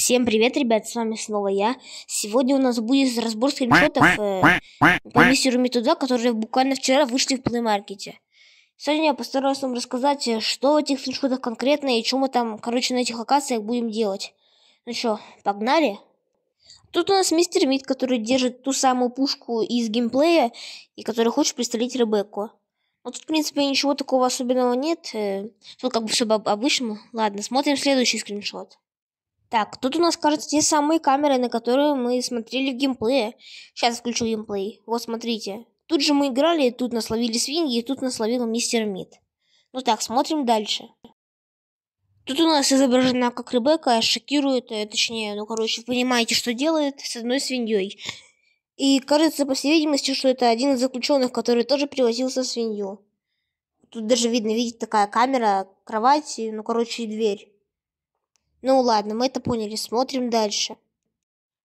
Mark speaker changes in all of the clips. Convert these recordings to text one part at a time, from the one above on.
Speaker 1: Всем привет, ребят, с вами снова я. Сегодня у нас будет разбор скриншотов э, по мистеру Миту которые буквально вчера вышли в плеймаркете. Сегодня я постараюсь вам рассказать, э, что в этих скриншотах конкретно и что мы там, короче, на этих локациях будем делать. Ну что, погнали? Тут у нас мистер Мит, который держит ту самую пушку из геймплея и который хочет пристрелить Ребекку. Ну, тут, в принципе, ничего такого особенного нет. Тут э, ну, как бы все по-обычному. Ладно, смотрим следующий скриншот. Так, тут у нас, кажется, те самые камеры, на которые мы смотрели в геймплее. Сейчас включу геймплей. Вот, смотрите. Тут же мы играли, и тут нас ловили свиньи, и тут нас ловил мистер Мид. Ну так, смотрим дальше. Тут у нас изображена, как Ребекка а шокирует, э, точнее, ну, короче, понимаете, что делает с одной свиньей. И кажется, по всей видимости, что это один из заключенных, который тоже превратился в свинью. Тут даже видно, видите, такая камера, кровать, ну, короче, и дверь. Ну ладно, мы это поняли, смотрим дальше.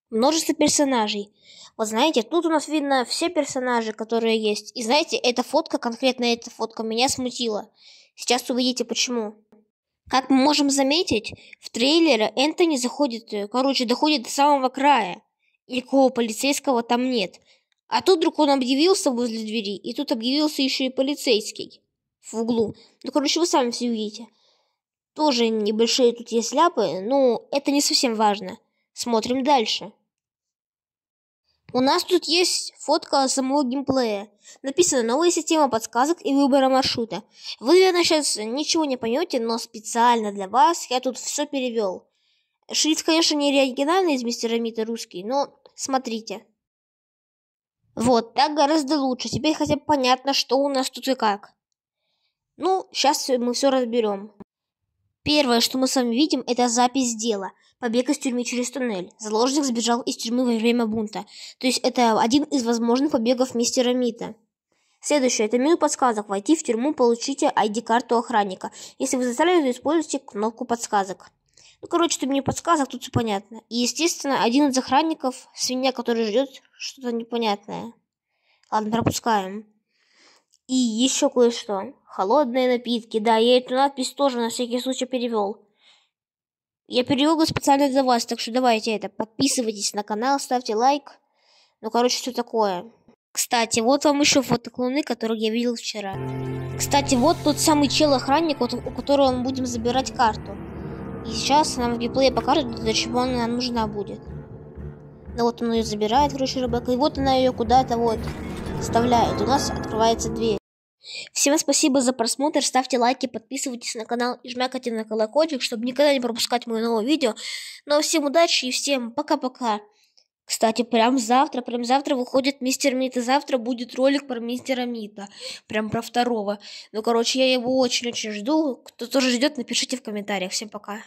Speaker 1: Множество персонажей. Вот знаете, тут у нас видно все персонажи, которые есть. И знаете, эта фотка, конкретно эта фотка, меня смутила. Сейчас увидите почему. Как мы можем заметить, в трейлере Энтони заходит, э, короче, доходит до самого края. И никакого полицейского там нет. А тут вдруг он объявился возле двери, и тут объявился еще и полицейский в углу. Ну, короче, вы сами все увидите. Тоже небольшие тут есть ляпы, но ну, это не совсем важно. Смотрим дальше. У нас тут есть фотка самого геймплея. Написана новая система подсказок и выбора маршрута. Вы, наверное, сейчас ничего не поймете, но специально для вас я тут все перевел. Шрифт, конечно, не оригинальный из мистера Мита русский, но смотрите. Вот, так гораздо лучше. Теперь хотя бы понятно, что у нас тут и как. Ну, сейчас мы все разберем. Первое, что мы с вами видим, это запись дела. Побег из тюрьмы через туннель. Заложник сбежал из тюрьмы во время бунта. То есть это один из возможных побегов мистера Мита. Следующее, это меню подсказок. Войти в тюрьму, получите ID-карту охранника. Если вы застряли, то используйте кнопку подсказок. Ну, короче, тут меню подсказок, тут все понятно. И, естественно, один из охранников, свинья, который ждет что-то непонятное. Ладно, пропускаем. И еще кое-что. Холодные напитки, да, я эту надпись тоже на всякий случай перевел. Я перевел ее специально для вас, так что давайте это, подписывайтесь на канал, ставьте лайк. Ну, короче, что такое. Кстати, вот вам еще фото которых я видел вчера. Кстати, вот тот самый чел-охранник, вот у которого мы будем забирать карту. И сейчас нам в геймплее покажут, для чего она нам нужна будет. Ну, вот он ее забирает, короче, рыбак. И вот она ее куда-то вот вставляют, у нас открывается дверь. Всем спасибо за просмотр, ставьте лайки, подписывайтесь на канал и жмякайте на колокольчик, чтобы никогда не пропускать мое новое видео. Ну а всем удачи и всем пока-пока. Кстати, прям завтра, прям завтра выходит Мистер Мит, завтра будет ролик про Мистера Мита, прям про второго. Ну, короче, я его очень-очень жду. Кто тоже ждет, напишите в комментариях. Всем пока.